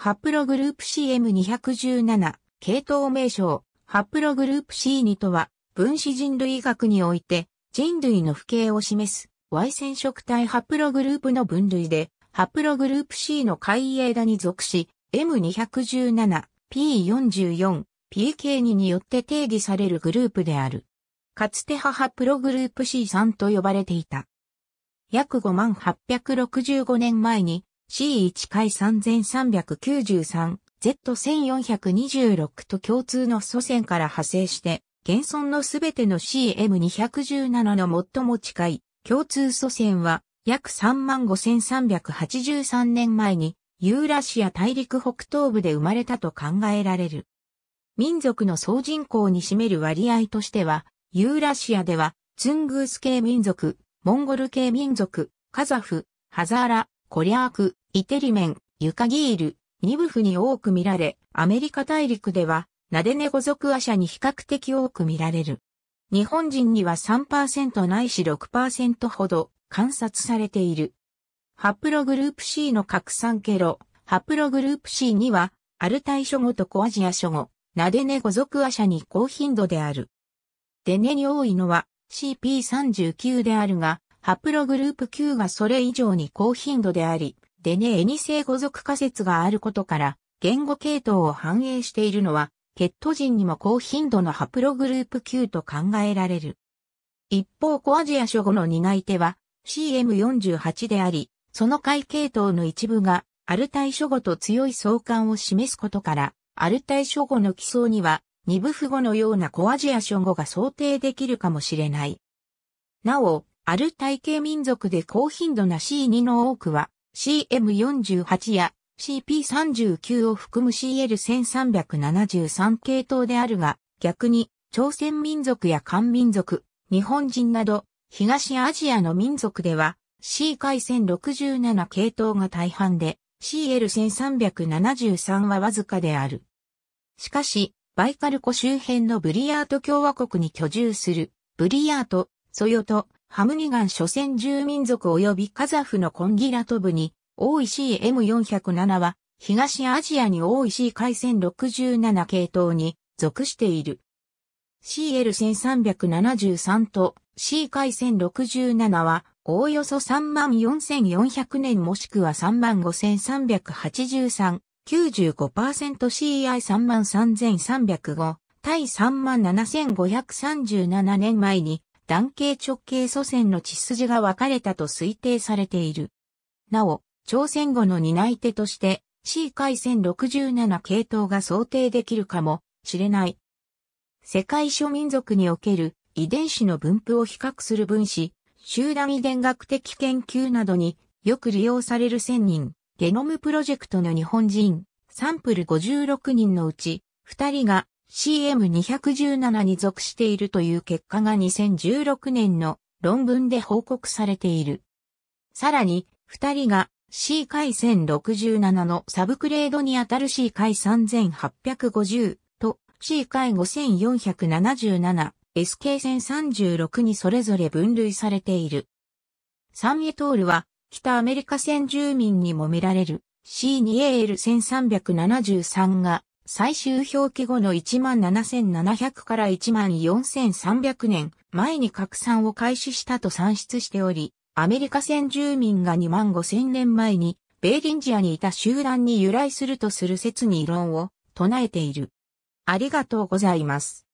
ハプログループ CM217 系統名称ハプログループ C2 とは分子人類学において人類の不形を示す Y 染色体ハプログループの分類でハプログループ C の海枝に属し M217、P44、PK2 によって定義されるグループである。かつて母プログループ C3 と呼ばれていた。約5万865年前に C1 回 3393Z1426 と共通の祖先から派生して、現存のすべての CM217 の最も近い共通祖先は約35,383年前にユーラシア大陸北東部で生まれたと考えられる。民族の総人口に占める割合としては、ユーラシアではツングース系民族、モンゴル系民族、カザフ、ハザーラ、コリャーク、イテリメン、ユカギール、ニブフに多く見られ、アメリカ大陸では、ナデネゴ族アシャに比較的多く見られる。日本人には3%ないし6%ほど観察されている。ハプログループ C の拡散ケロ。ハプログループ C には、アルタイ諸語とコアジア諸語、ナデネゴ族アシャに高頻度である。デネに多いのは CP39 であるが、ハプログループ Q がそれ以上に高頻度であり、デネエニ性語族仮説があることから、言語系統を反映しているのは、血ト人にも高頻度のハプログループ級と考えられる。一方コアジア諸語の担い手は CM48 であり、その回系統の一部がアルタイ諸語と強い相関を示すことから、アルタイ諸語の基礎には二部符語のようなコアジア諸語が想定できるかもしれない。なお、アルタイ系民族で高頻度な C2 の多くは、CM48 や CP39 を含む CL1373 系統であるが、逆に朝鮮民族や漢民族、日本人など東アジアの民族では C 回線67系統が大半で CL1373 はわずかである。しかし、バイカル湖周辺のブリヤート共和国に居住するブリヤート、ソヨト、ハムニガン諸先住民族及びカザフのコンギラト部に、OECM407 は、東アジアに OEC 海戦67系統に属している。CL1373 と C 海戦67は、おおよそ34,400年もしくは35,383、95%CI33,305、対37,537年前に男系直系祖先の血筋が分かれたと推定されている。なお、朝鮮語の担い手として C 回線67系統が想定できるかもしれない。世界諸民族における遺伝子の分布を比較する分子、集団遺伝学的研究などによく利用される1000人、ゲノムプロジェクトの日本人、サンプル56人のうち、2人が CM217 に属しているという結果が2016年の論文で報告されている。さらに、二人が C 回1067のサブクレードにあたる C 回3850と C 回5477、SK1036 にそれぞれ分類されている。サンエトールは北アメリカ先住民にも見られる C2AL1373 が最終表記後の17,700から14,300年前に拡散を開始したと算出しており、アメリカ先住民が25,000年前にベーリンジアにいた集団に由来するとする説に異論を唱えている。ありがとうございます。